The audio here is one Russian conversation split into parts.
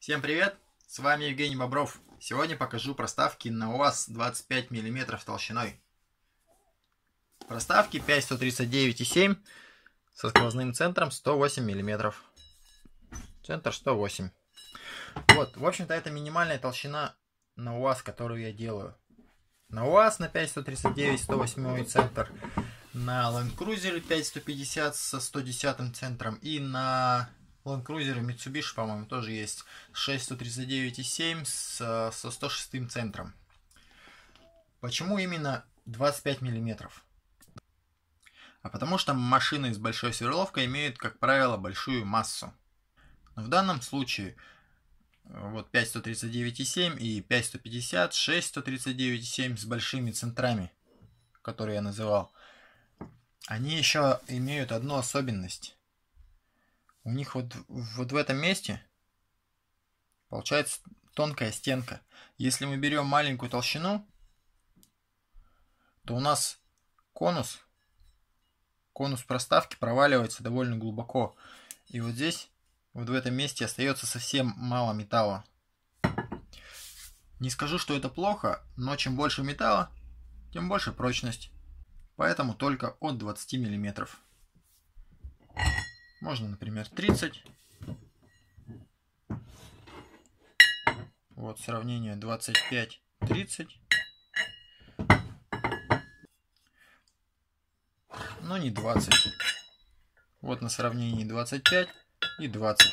Всем привет! С вами Евгений Бобров. Сегодня покажу проставки на УАЗ 25 мм толщиной. Проставки 5139,7 со сквозным центром 108 мм. Центр 108. Вот, в общем-то, это минимальная толщина на УАЗ, которую я делаю. На УАЗ на 5139 центр, на Land Cruiser 5150 со 110 центром и на Land Cruiser Mitsubishi, по-моему, тоже есть 639,7 с, э, со 106 центром. Почему именно 25 миллиметров? А потому что машины с большой сверловкой имеют, как правило, большую массу. Но в данном случае э, вот 5139,7 и 5150, 6139,7 с большими центрами, которые я называл, они еще имеют одну особенность у них вот, вот в этом месте получается тонкая стенка. Если мы берем маленькую толщину, то у нас конус, конус проставки проваливается довольно глубоко. И вот здесь, вот в этом месте остается совсем мало металла. Не скажу, что это плохо, но чем больше металла, тем больше прочность. Поэтому только от 20 миллиметров. Можно, например, 30. Вот сравнение 25-30. Но ну, не 20. Вот на сравнении 25 и 20.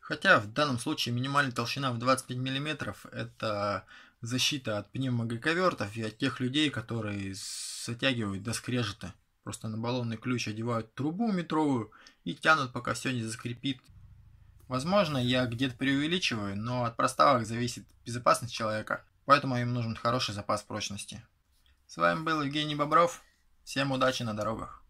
Хотя в данном случае минимальная толщина в 25 мм это защита от пневмогоковертов и от тех людей, которые затягивают до скрежета. Просто на баллонный ключ одевают трубу метровую и тянут, пока все не закрепит. Возможно, я где-то преувеличиваю, но от проставок зависит безопасность человека, поэтому им нужен хороший запас прочности. С вами был Евгений Бобров. Всем удачи на дорогах.